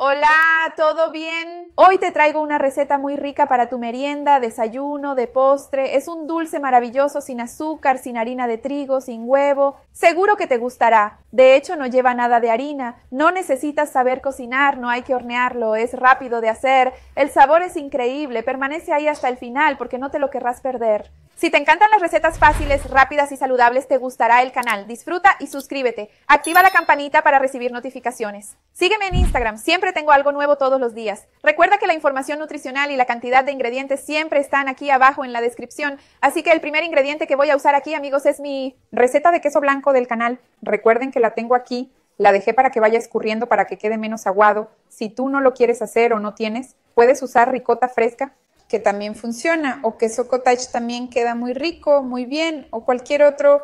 Hola, ¿todo bien? Hoy te traigo una receta muy rica para tu merienda, desayuno, de postre. Es un dulce maravilloso sin azúcar, sin harina de trigo, sin huevo. Seguro que te gustará. De hecho, no lleva nada de harina. No necesitas saber cocinar, no hay que hornearlo, es rápido de hacer. El sabor es increíble, permanece ahí hasta el final porque no te lo querrás perder. Si te encantan las recetas fáciles, rápidas y saludables, te gustará el canal. Disfruta y suscríbete. Activa la campanita para recibir notificaciones. Sígueme en Instagram, siempre tengo algo nuevo todos los días. Recuerda que la información nutricional y la cantidad de ingredientes siempre están aquí abajo en la descripción. Así que el primer ingrediente que voy a usar aquí, amigos, es mi receta de queso blanco del canal. Recuerden que la tengo aquí. La dejé para que vaya escurriendo para que quede menos aguado. Si tú no lo quieres hacer o no tienes, puedes usar ricota fresca que también funciona, o queso cottage también queda muy rico, muy bien, o cualquier otro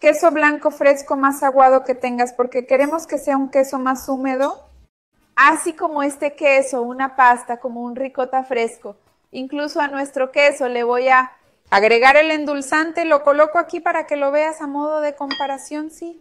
queso blanco fresco más aguado que tengas, porque queremos que sea un queso más húmedo, así como este queso, una pasta, como un ricota fresco. Incluso a nuestro queso le voy a agregar el endulzante, lo coloco aquí para que lo veas a modo de comparación, sí.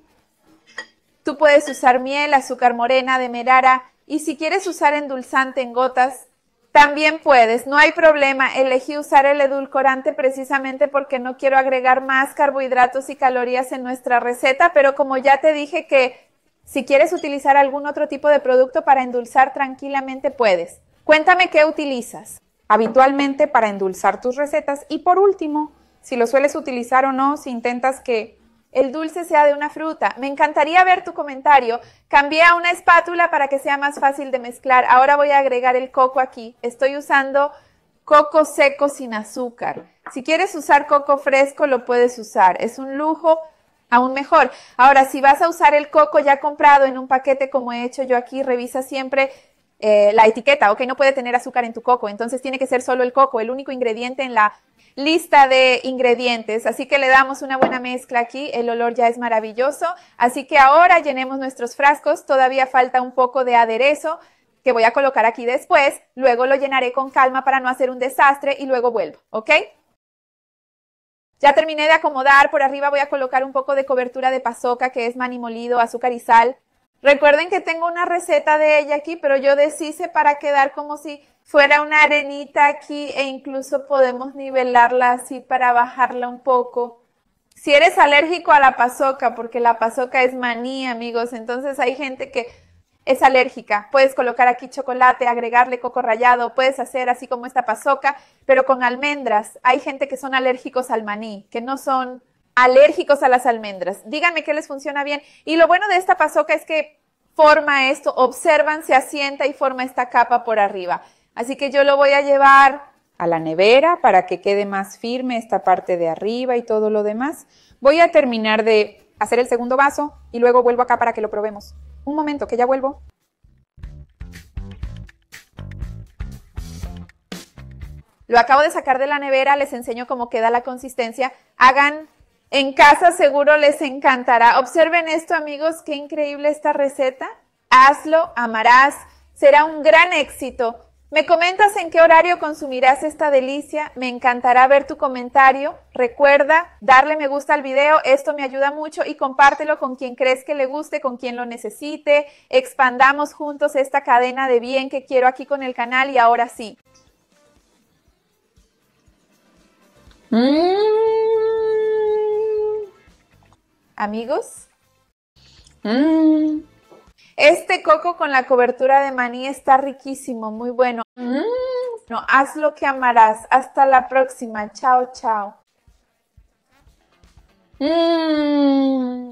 Tú puedes usar miel, azúcar morena, demerara y si quieres usar endulzante en gotas, también puedes, no hay problema, elegí usar el edulcorante precisamente porque no quiero agregar más carbohidratos y calorías en nuestra receta, pero como ya te dije que si quieres utilizar algún otro tipo de producto para endulzar tranquilamente puedes. Cuéntame qué utilizas habitualmente para endulzar tus recetas y por último, si lo sueles utilizar o no, si intentas que el dulce sea de una fruta. Me encantaría ver tu comentario. Cambié a una espátula para que sea más fácil de mezclar. Ahora voy a agregar el coco aquí. Estoy usando coco seco sin azúcar. Si quieres usar coco fresco, lo puedes usar. Es un lujo, aún mejor. Ahora, si vas a usar el coco ya comprado en un paquete como he hecho yo aquí, revisa siempre eh, la etiqueta, ok, no puede tener azúcar en tu coco, entonces tiene que ser solo el coco, el único ingrediente en la lista de ingredientes. Así que le damos una buena mezcla aquí, el olor ya es maravilloso. Así que ahora llenemos nuestros frascos, todavía falta un poco de aderezo que voy a colocar aquí después, luego lo llenaré con calma para no hacer un desastre y luego vuelvo, ¿ok? Ya terminé de acomodar, por arriba voy a colocar un poco de cobertura de pasoca que es maní molido, azúcar y sal, Recuerden que tengo una receta de ella aquí, pero yo deshice para quedar como si fuera una arenita aquí e incluso podemos nivelarla así para bajarla un poco. Si eres alérgico a la pasoca, porque la pasoca es maní, amigos, entonces hay gente que es alérgica. Puedes colocar aquí chocolate, agregarle coco rallado, puedes hacer así como esta pasoca, pero con almendras. Hay gente que son alérgicos al maní, que no son alérgicos a las almendras. Díganme qué les funciona bien. Y lo bueno de esta pasoca es que forma esto, observan, se asienta y forma esta capa por arriba. Así que yo lo voy a llevar a la nevera para que quede más firme esta parte de arriba y todo lo demás. Voy a terminar de hacer el segundo vaso y luego vuelvo acá para que lo probemos. Un momento, que ya vuelvo. Lo acabo de sacar de la nevera, les enseño cómo queda la consistencia. Hagan en casa seguro les encantará. Observen esto amigos, qué increíble esta receta. Hazlo, amarás, será un gran éxito. Me comentas en qué horario consumirás esta delicia. Me encantará ver tu comentario. Recuerda darle me gusta al video. Esto me ayuda mucho y compártelo con quien crees que le guste, con quien lo necesite. Expandamos juntos esta cadena de bien que quiero aquí con el canal y ahora sí. Mmm amigos. Mm. Este coco con la cobertura de maní está riquísimo, muy bueno. Mm. No, haz lo que amarás. Hasta la próxima. Chao, chao. Mm.